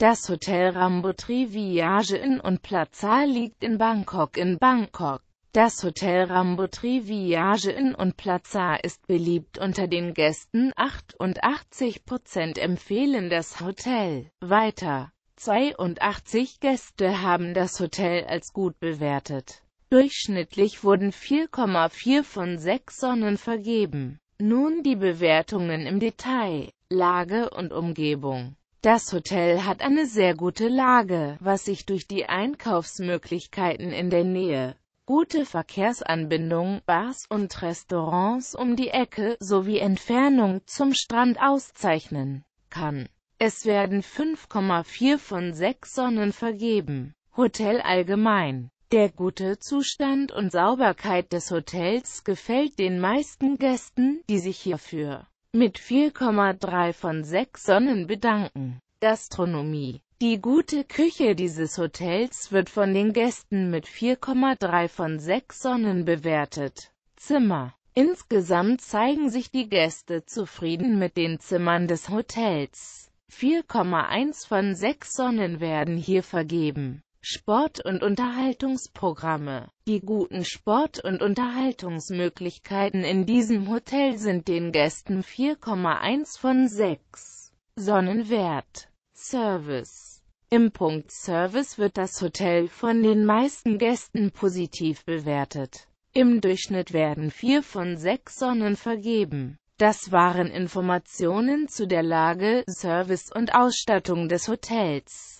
Das Hotel Rambutri Village in und Plaza liegt in Bangkok in Bangkok. Das Hotel Rambutri Village in und Plaza ist beliebt unter den Gästen, 88% empfehlen das Hotel. Weiter, 82 Gäste haben das Hotel als gut bewertet. Durchschnittlich wurden 4,4 von 6 Sonnen vergeben. Nun die Bewertungen im Detail, Lage und Umgebung. Das Hotel hat eine sehr gute Lage, was sich durch die Einkaufsmöglichkeiten in der Nähe, gute Verkehrsanbindung, Bars und Restaurants um die Ecke sowie Entfernung zum Strand auszeichnen kann. Es werden 5,4 von 6 Sonnen vergeben. Hotel allgemein. Der gute Zustand und Sauberkeit des Hotels gefällt den meisten Gästen, die sich hierfür mit 4,3 von 6 Sonnen bedanken. Gastronomie Die gute Küche dieses Hotels wird von den Gästen mit 4,3 von 6 Sonnen bewertet. Zimmer Insgesamt zeigen sich die Gäste zufrieden mit den Zimmern des Hotels. 4,1 von 6 Sonnen werden hier vergeben. Sport- und Unterhaltungsprogramme. Die guten Sport- und Unterhaltungsmöglichkeiten in diesem Hotel sind den Gästen 4,1 von 6 Sonnenwert Service Im Punkt Service wird das Hotel von den meisten Gästen positiv bewertet. Im Durchschnitt werden 4 von 6 Sonnen vergeben. Das waren Informationen zu der Lage, Service und Ausstattung des Hotels.